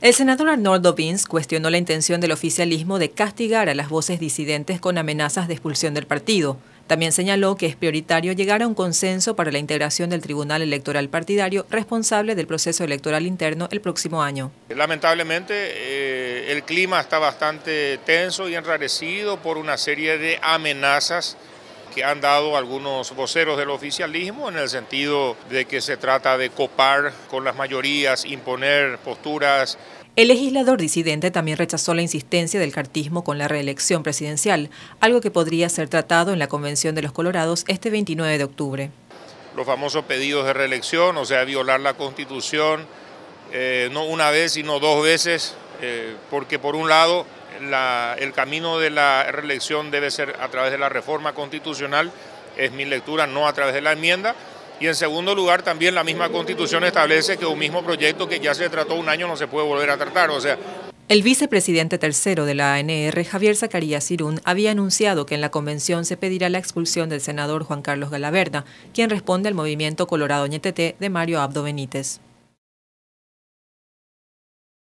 El senador Arnoldo Vins cuestionó la intención del oficialismo de castigar a las voces disidentes con amenazas de expulsión del partido. También señaló que es prioritario llegar a un consenso para la integración del Tribunal Electoral Partidario responsable del proceso electoral interno el próximo año. Lamentablemente eh, el clima está bastante tenso y enrarecido por una serie de amenazas que han dado algunos voceros del oficialismo en el sentido de que se trata de copar con las mayorías, imponer posturas el legislador disidente también rechazó la insistencia del cartismo con la reelección presidencial, algo que podría ser tratado en la Convención de los Colorados este 29 de octubre. Los famosos pedidos de reelección, o sea, violar la Constitución, eh, no una vez, sino dos veces, eh, porque por un lado el camino de la reelección debe ser a través de la reforma constitucional, es mi lectura, no a través de la enmienda, y en segundo lugar, también la misma Constitución establece que un mismo proyecto que ya se trató un año no se puede volver a tratar. O sea, el vicepresidente tercero de la ANR, Javier Zacarías Cirún, había anunciado que en la convención se pedirá la expulsión del senador Juan Carlos Galaverda, quien responde al movimiento Colorado ÑTT de Mario Abdo Benítez.